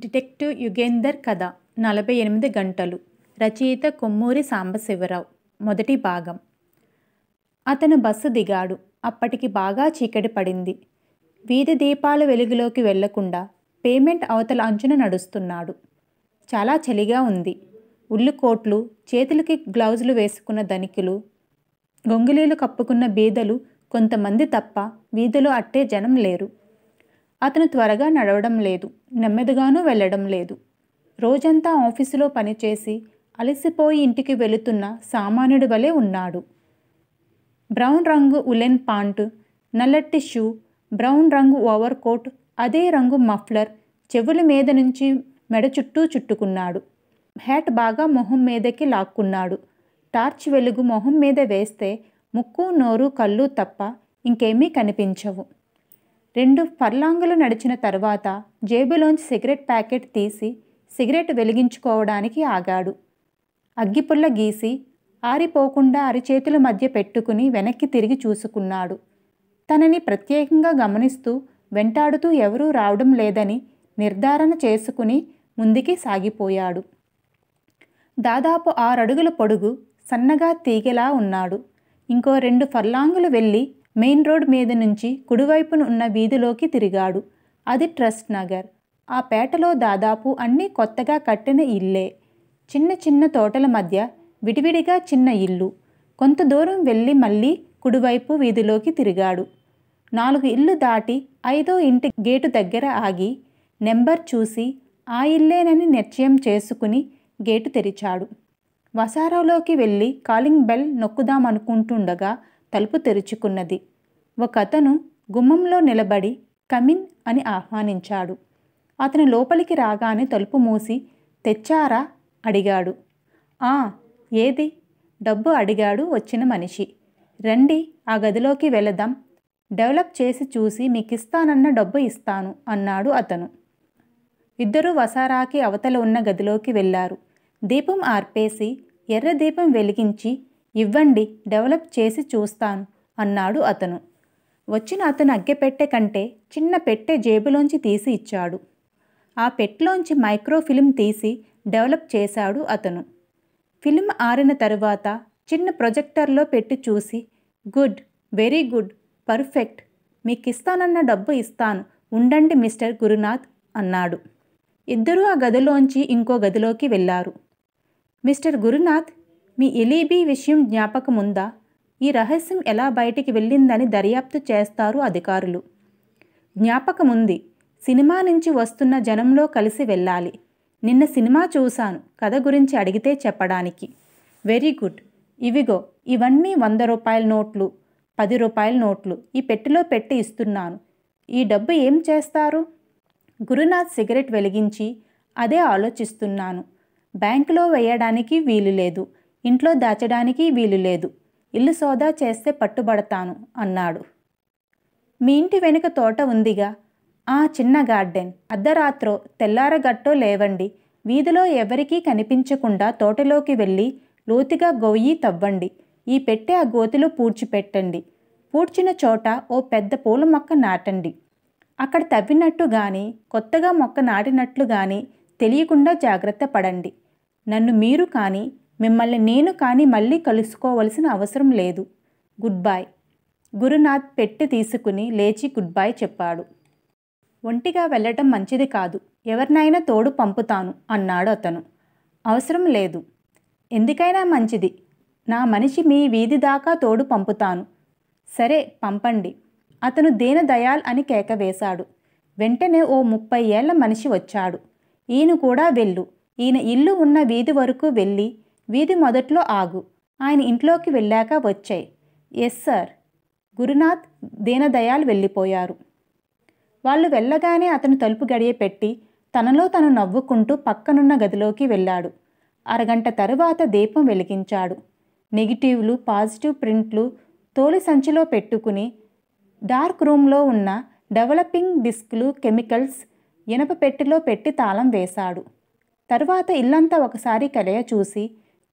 detective Yugender కథ నలభై ఎనిమిది గంటలు రచయిత కొమ్మూరి సాంబశివరావు మొదటి భాగం అతను బస్సు దిగాడు అప్పటికి బాగా చీకటి పడింది వీధి దీపాల వెలుగులోకి వెళ్లకుండా పేమెంట్ అవతల అంచున నడుస్తున్నాడు చాలా చలిగా ఉంది ఉల్లు కోట్లు చేతులకి గ్లౌజులు వేసుకున్న ధనికులు గొంగులీలు కప్పుకున్న బీదలు కొంతమంది తప్ప వీధిలో అట్టే జనం లేరు అతను త్వరగా నడవడం లేదు నెమ్మదిగానూ వెళ్ళడం లేదు రోజంతా ఆఫీసులో పనిచేసి అలసిపోయి ఇంటికి వెళుతున్న సామాన్యుడి వలె ఉన్నాడు బ్రౌన్ రంగు ఉలెన్ పాంటు నల్లటి షూ బ్రౌన్ రంగు ఓవర్ కోట్ అదే రంగు మఫ్లర్ చెవుల మీద నుంచి మెడ చుట్టూ చుట్టుకున్నాడు హ్యాట్ బాగా మొహం మీదకి లాక్కున్నాడు టార్చ్ వెలుగు మొహం మీద వేస్తే ముక్కు నోరు కళ్ళు తప్ప ఇంకేమీ కనిపించవు రెండు ఫర్లాంగులు నడిచిన తరువాత జేబులోంచి సిగరెట్ ప్యాకెట్ తీసి సిగరెట్ వెలిగించుకోవడానికి ఆగాడు అగ్గిపుల్ల గీసి ఆరిపోకుండా అరిచేతుల మధ్య పెట్టుకుని వెనక్కి తిరిగి చూసుకున్నాడు తనని ప్రత్యేకంగా గమనిస్తూ వెంటాడుతూ ఎవరూ రావడం లేదని నిర్ధారణ చేసుకుని ముందుకి సాగిపోయాడు దాదాపు ఆరడుగుల పొడుగు సన్నగా తీగలా ఉన్నాడు ఇంకో రెండు ఫర్లాంగులు వెళ్ళి మెయిన్ రోడ్ మీద నుంచి కుడివైపున ఉన్న వీధిలోకి తిరిగాడు అది ట్రస్ట్ నగర్ ఆ పేటలో దాదాపు అన్నీ కొత్తగా కట్టిన ఇల్లే చిన్న చిన్న తోటల మధ్య విడివిడిగా చిన్న ఇల్లు కొంత దూరం వెళ్ళి మళ్ళీ కుడివైపు వీధిలోకి తిరిగాడు నాలుగు ఇల్లు దాటి ఐదో ఇంటి గేటు దగ్గర ఆగి నెంబర్ చూసి ఆ ఇల్లేనని నిశ్చయం చేసుకుని గేటు తెరిచాడు వసారాలోకి వెళ్ళి కాలింగ్ బెల్ నొక్కుదామనుకుంటుండగా తలుపు తెరుచుకున్నది ఒక అతను గుమ్మంలో నిలబడి కమిన్ అని ఆహ్వానించాడు అతను లోపలికి రాగానే తలుపు మూసి తెచ్చారా అడిగాడు ఆ ఏది డబ్బు అడిగాడు వచ్చిన మనిషి రండి ఆ గదిలోకి వెళదాం డెవలప్ చేసి చూసి మీకు ఇస్తానన్న డబ్బు ఇస్తాను అన్నాడు అతను ఇద్దరూ వసారాకి అవతల ఉన్న గదిలోకి వెళ్ళారు దీపం ఆర్పేసి ఎర్ర దీపం వెలిగించి ఇవ్వండి డెవలప్ చేసి చూస్తాను అన్నాడు అతను వచ్చిన అతను అగ్గెపెట్టె కంటే చిన్న పెట్టె జేబులోంచి తీసి ఇచ్చాడు ఆ పెట్టెలోంచి మైక్రోఫిలిం తీసి డెవలప్ చేశాడు అతను ఫిల్మ్ ఆరిన తరువాత చిన్న ప్రొజెక్టర్లో పెట్టి చూసి గుడ్ వెరీ గుడ్ పర్ఫెక్ట్ మీకు ఇస్తానన్న డబ్బు ఇస్తాను ఉండండి మిస్టర్ గురునాథ్ అన్నాడు ఇద్దరూ ఆ గదిలోంచి ఇంకో గదిలోకి వెళ్ళారు మిస్టర్ గురునాథ్ మీ ఎలీబీ విషయం జ్ఞాపకముందా ఈ రహస్యం ఎలా బయటికి వెళ్ళిందని దర్యాప్తు చేస్తారు అధికారులు జ్ఞాపకముంది సినిమా నుంచి వస్తున్న జనంలో కలిసి వెళ్ళాలి నిన్న సినిమా చూశాను కథ గురించి అడిగితే చెప్పడానికి వెరీ గుడ్ ఇవిగో ఇవన్నీ వంద రూపాయల నోట్లు పది రూపాయల నోట్లు ఈ పెట్టెలో పెట్టి ఇస్తున్నాను ఈ డబ్బు ఏం చేస్తారు గురునాథ్ సిగరెట్ వెలిగించి అదే ఆలోచిస్తున్నాను బ్యాంకులో వేయడానికి వీలు లేదు ఇంట్లో దాచడానికి వీలు లేదు ఇల్లు సోదా చేస్తే పట్టుబడతాను అన్నాడు మీ ఇంటి వెనుక తోట ఉందిగా ఆ చిన్న గార్డెన్ అర్ధరాత్రో తెల్లారగట్టో లేవండి వీధిలో ఎవరికీ కనిపించకుండా తోటలోకి వెళ్ళి లోతుగా గొయ్యి తవ్వండి ఈ పెట్టె ఆ గోతిలో పూడ్చిపెట్టండి పూడ్చిన చోట ఓ పెద్ద పూల మొక్క నాటండి అక్కడ తవ్వినట్టు కానీ కొత్తగా మొక్క నాటినట్లు కానీ తెలియకుండా జాగ్రత్త పడండి నన్ను మీరు కానీ మిమ్మల్ని నేను కానీ మళ్ళీ కలుసుకోవలసిన అవసరం లేదు గుడ్ బాయ్ గురునాథ్ పెట్టి తీసుకుని లేచి గుడ్ బాయ్ చెప్పాడు ఒంటిగా వెళ్ళటం మంచిది కాదు ఎవరినైనా తోడు పంపుతాను అన్నాడు అతను అవసరం లేదు ఎందుకైనా మంచిది నా మనిషి మీ వీధి దాకా తోడు పంపుతాను సరే పంపండి అతను దీనదయాల్ అని కేక వేశాడు వెంటనే ఓ ముప్పై ఏళ్ల మనిషి వచ్చాడు ఈయన కూడా వెళ్ళు ఈయన ఇల్లు ఉన్న వీధి వరకు వెళ్ళి వీధి మొదట్లో ఆగు ఆయన ఇంట్లోకి వెళ్ళాక వచ్చాయి ఎస్ సార్ గురునాథ్ దీనదయాల్ వెళ్ళిపోయారు వాళ్ళు వెళ్ళగానే అతను తలుపు గడియ పెట్టి తనలో తను నవ్వుకుంటూ పక్కనున్న గదిలోకి వెళ్ళాడు అరగంట తరువాత దీపం వెలిగించాడు నెగిటివ్లు పాజిటివ్ ప్రింట్లు తోలి సంచిలో పెట్టుకుని డార్క్ రూమ్లో ఉన్న డెవలపింగ్ డిస్క్లు కెమికల్స్ ఇనప పెట్టెలో పెట్టి తాళం వేశాడు తరువాత ఇల్లంతా ఒకసారి కలయ చూసి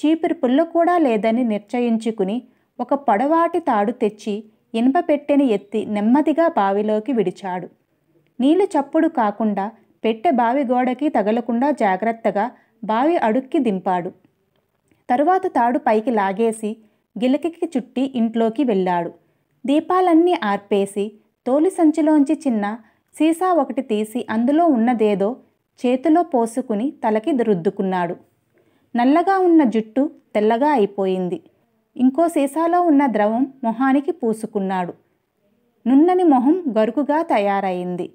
చీపురు పుల్ల కూడా లేదని నిశ్చయించుకుని ఒక పొడవాటి తాడు తెచ్చి ఇనుప పెట్టెని ఎత్తి నెమ్మదిగా బావిలోకి విడిచాడు నీళ్లు చప్పుడు కాకుండా పెట్టె బావి గోడకి తగలకుండా జాగ్రత్తగా బావి అడుక్కి దింపాడు తరువాత తాడు పైకి లాగేసి గిలకికి చుట్టి ఇంట్లోకి వెళ్ళాడు దీపాలన్నీ ఆర్పేసి తోలి సంచిలోంచి చిన్న సీసా ఒకటి తీసి అందులో ఉన్నదేదో చేతిలో పోసుకుని తలకి రుద్దుకున్నాడు నల్లగా ఉన్న జుట్టు తెల్లగా అయిపోయింది ఇంకో సీసాలో ఉన్న ద్రవం మొహానికి పూసుకున్నాడు నున్నని మొహం గరుకుగా తయారైంది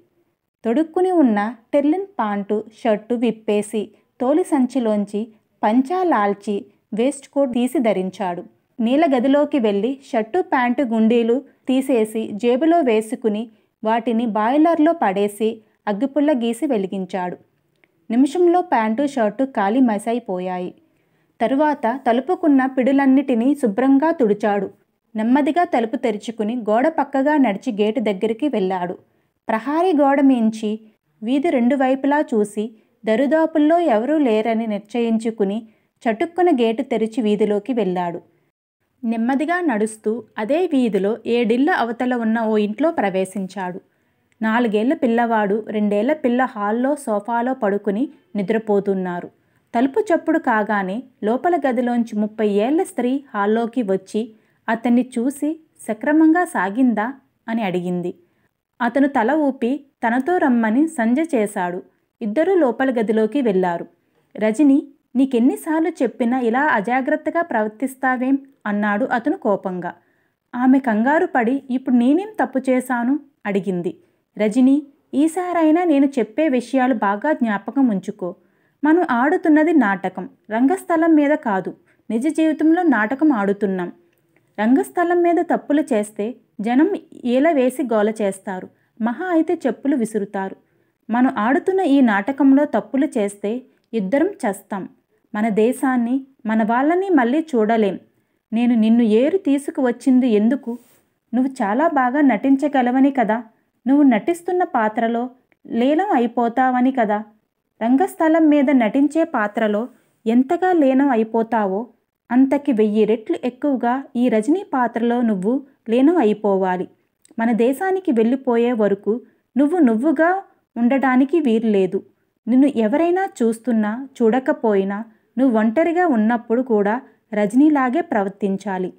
తొడుక్కుని ఉన్న టెర్లిన్ పాంటు షర్టు విప్పేసి తోలి సంచిలోంచి పంచా లాల్చి వేస్ట్ కోట్ తీసి ధరించాడు నీల గదిలోకి వెళ్ళి షర్టు ప్యాంటు గుండీలు తీసేసి జేబులో వేసుకుని వాటిని బాయిలర్లో పడేసి అగ్గిపుల్ల గీసి వెలిగించాడు నిమిషంలో ప్యాంటు షర్టు కాలి మసైపోయాయి తరువాత తలుపుకున్న పిడులన్నిటినీ శుభ్రంగా తుడిచాడు నెమ్మదిగా తలుపు తెరుచుకుని గోడ పక్కగా నడిచి గేటు దగ్గరికి వెళ్ళాడు ప్రహారీ గోడ మించి వీధి రెండు వైపులా చూసి దరిదాపుల్లో ఎవరూ లేరని నిశ్చయించుకుని చటుక్కున గేటు తెరిచి వీధిలోకి వెళ్ళాడు నెమ్మదిగా నడుస్తూ అదే వీధిలో ఏడిళ్ళ అవతల ఉన్న ఓ ఇంట్లో ప్రవేశించాడు నాలుగేళ్ల పిల్లవాడు రెండేళ్ల పిల్ల హాల్లో సోఫాలో పడుకుని నిద్రపోతున్నారు తలుపు చప్పుడు కాగానే లోపల గదిలోంచి ముప్పై ఏళ్ల స్త్రీ హాల్లోకి వచ్చి అతన్ని చూసి సక్రమంగా సాగిందా అని అడిగింది అతను తల ఊపి తనతో రమ్మని సంజ చేశాడు ఇద్దరూ లోపల గదిలోకి వెళ్ళారు రజని నీకెన్నిసార్లు చెప్పినా ఇలా అజాగ్రత్తగా ప్రవర్తిస్తావేం అన్నాడు అతను కోపంగా ఆమె కంగారు పడి ఇప్పుడు నేనేం తప్పు చేశాను అడిగింది రజిని ఈసారైనా నేను చెప్పే విషయాలు బాగా జ్ఞాపకం ఉంచుకో మనం ఆడుతున్నది నాటకం రంగస్థలం మీద కాదు నిజ జీవితంలో నాటకం ఆడుతున్నాం రంగస్థలం మీద తప్పులు చేస్తే జనం ఈల వేసి గోల చేస్తారు మహా అయితే చెప్పులు విసురుతారు మనం ఆడుతున్న ఈ నాటకంలో తప్పులు చేస్తే ఇద్దరం చేస్తాం మన దేశాన్ని మన వాళ్ళని మళ్ళీ చూడలేం నేను నిన్ను ఏరు తీసుకువచ్చింది ఎందుకు నువ్వు చాలా బాగా నటించగలవని కదా నువ్వు నటిస్తున్న పాత్రలో లీనం అయిపోతావని కదా రంగస్థలం మీద నటించే పాత్రలో ఎంతగా లీనం అయిపోతావో అంతకి వెయ్యి రెట్లు ఎక్కువగా ఈ రజనీ పాత్రలో నువ్వు లీనం అయిపోవాలి మన దేశానికి వెళ్ళిపోయే వరకు నువ్వు నువ్వుగా ఉండడానికి వీర్లేదు నిన్ను ఎవరైనా చూస్తున్నా చూడకపోయినా నువ్వు ఒంటరిగా ఉన్నప్పుడు కూడా రజనీలాగే ప్రవర్తించాలి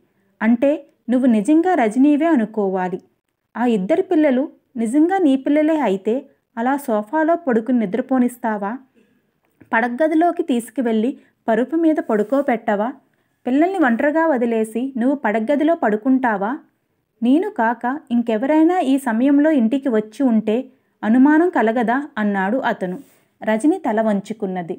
అంటే నువ్వు నిజంగా రజనీవే అనుకోవాలి ఆ ఇద్దరు పిల్లలు నిజంగా నీ పిల్లలే అయితే అలా సోఫాలో పడుకుని నిద్రపోనిస్తావా పడగదిలోకి తీసుకువెళ్ళి పరుపు మీద పడుకోబెట్టవా పిల్లల్ని ఒంటరిగా వదిలేసి నువ్వు పడగదిలో పడుకుంటావా నేను కాక ఇంకెవరైనా ఈ సమయంలో ఇంటికి వచ్చి ఉంటే అనుమానం కలగదా అన్నాడు అతను రజని తల వంచుకున్నది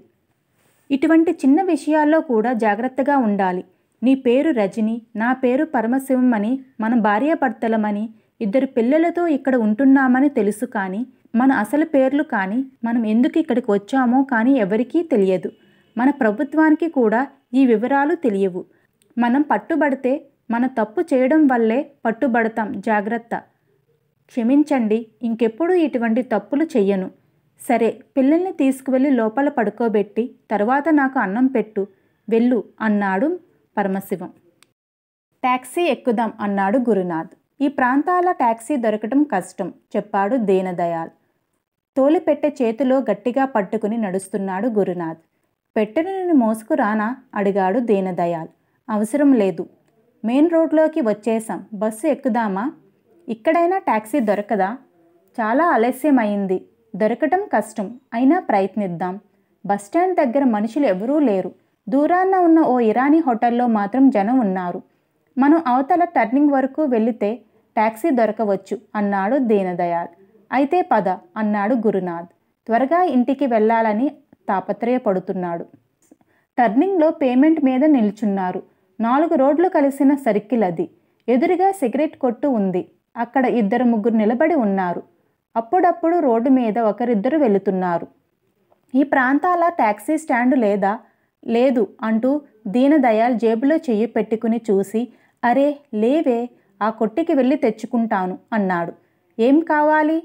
ఇటువంటి చిన్న విషయాల్లో కూడా జాగ్రత్తగా ఉండాలి నీ పేరు రజని నా పేరు పరమశివం అని మన భార్యాభర్తలమని ఇద్దరు పిల్లలతో ఇక్కడ ఉంటున్నామని తెలుసు కానీ మన అసలు పేర్లు కానీ మనం ఎందుకు ఇక్కడికి వచ్చామో కానీ ఎవరికీ తెలియదు మన ప్రభుత్వానికి కూడా ఈ వివరాలు తెలియవు మనం పట్టుబడితే మన తప్పు చేయడం వల్లే పట్టుబడతాం జాగ్రత్త క్షమించండి ఇంకెప్పుడు ఇటువంటి తప్పులు చెయ్యను సరే పిల్లల్ని తీసుకువెళ్ళి లోపల పడుకోబెట్టి తర్వాత నాకు అన్నం పెట్టు వెళ్ళు అన్నాడు పరమశివం ట్యాక్సీ ఎక్కుదాం అన్నాడు గురునాథ్ ఈ ప్రాంతాల ట్యాక్సీ దొరకటం కష్టం చెప్పాడు దీనదయాల్ తోలిపెట్టె చేతిలో గట్టిగా పట్టుకుని నడుస్తున్నాడు గురునాథ్ పెట్టెను మోసుకురానా అడిగాడు దీనదయాల్ అవసరం లేదు మెయిన్ రోడ్లోకి వచ్చేసాం బస్సు ఎక్కుదామా ఇక్కడైనా ట్యాక్సీ దొరకదా చాలా ఆలస్యమైంది దొరకటం కష్టం అయినా ప్రయత్నిద్దాం బస్టాండ్ దగ్గర మనుషులు ఎవరూ లేరు దూరాన ఉన్న ఓ ఇరానీ హోటల్లో మాత్రం జనం ఉన్నారు మనం అవతల టర్నింగ్ వరకు వెళితే ట్యాక్సీ దొరకవచ్చు అన్నాడు దీనదయాల్ అయితే పద అన్నాడు గురునాథ్ త్వరగా ఇంటికి వెళ్ళాలని తాపత్రయపడుతున్నాడు టర్నింగ్లో పేమెంట్ మీద నిల్చున్నారు నాలుగు రోడ్లు కలిసిన సర్కిల్ అది ఎదురుగా సిగరెట్ కొట్టు ఉంది అక్కడ ఇద్దరు ముగ్గురు నిలబడి ఉన్నారు అప్పుడప్పుడు రోడ్డు మీద ఒకరిద్దరు వెళుతున్నారు ఈ ప్రాంతాల ట్యాక్సీ స్టాండ్ లేదా లేదు అంటూ దీనదయాల్ జేబులో చెయ్యి పెట్టుకుని చూసి అరే లేవే ఆ కొట్టికి వెళ్ళి తెచ్చుకుంటాను అన్నాడు ఏం కావాలి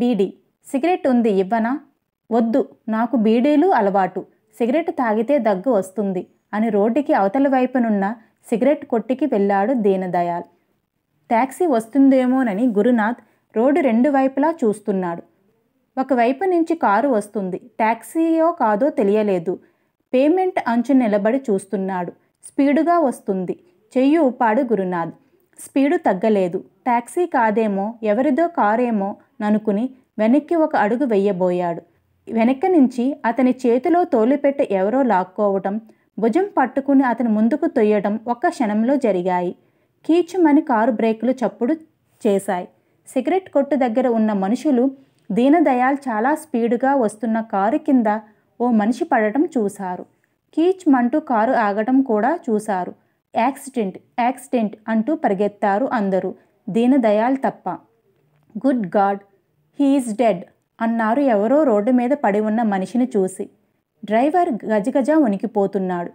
బీడీ సిగరెట్ ఉంది ఇవ్వనా వద్దు నాకు బీడీలు అలవాటు సిగరెట్ తాగితే దగ్గు వస్తుంది అని రోడ్డుకి అవతల వైపునున్న సిగరెట్ కొట్టికి వెళ్ళాడు దీనదయాల్ ట్యాక్సీ వస్తుందేమోనని గురునాథ్ రోడ్డు రెండు వైపులా చూస్తున్నాడు ఒకవైపు నుంచి కారు వస్తుంది ట్యాక్సీయో కాదో తెలియలేదు పేమెంట్ అంచు నిలబడి చూస్తున్నాడు స్పీడుగా వస్తుంది చెయ్యి ఊపాడు గురునాథ్ స్పీడు తగ్గలేదు టాక్సీ కాదేమో ఎవరిదో కారేమో ననుకుని వెనక్కి ఒక అడుగు వెయ్యబోయాడు వెనక నుంచి అతని చేతిలో తోలిపెట్ట ఎవరో లాక్కోవటం భుజం పట్టుకుని అతను ముందుకు తొయ్యడం ఒక్క క్షణంలో జరిగాయి కీచుమని కారు బ్రేకులు చప్పుడు చేశాయి సిగరెట్ కొట్టు దగ్గర ఉన్న మనుషులు దీనదయాల్ చాలా స్పీడుగా వస్తున్న కారు కింద ఓ మనిషి పడటం చూశారు కీచ్ మంటూ కారు ఆగటం కూడా చూశారు యాక్సిడెంట్ యాక్సిడెంట్ అంటూ పరిగెత్తారు అందరూ దీనదయాల్ తప్ప గుడ్ గాడ్ హీఈస్ డెడ్ అన్నారు ఎవరో రోడ్డు మీద పడి ఉన్న మనిషిని చూసి డ్రైవర్ గజగజ ఉనికిపోతున్నాడు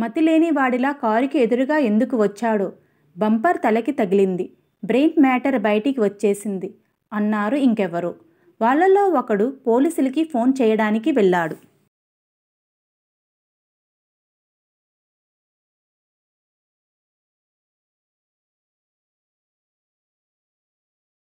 మతిలేని వాడిలా కారుకి ఎదురుగా ఎందుకు వచ్చాడో బంపర్ తలకి తగిలింది బ్రెయిన్ మ్యాటర్ బయటికి వచ్చేసింది అన్నారు ఇంకెవరో వాళ్లలో ఒకడు పోలీసులకి ఫోన్ చేయడానికి వెళ్ళాడు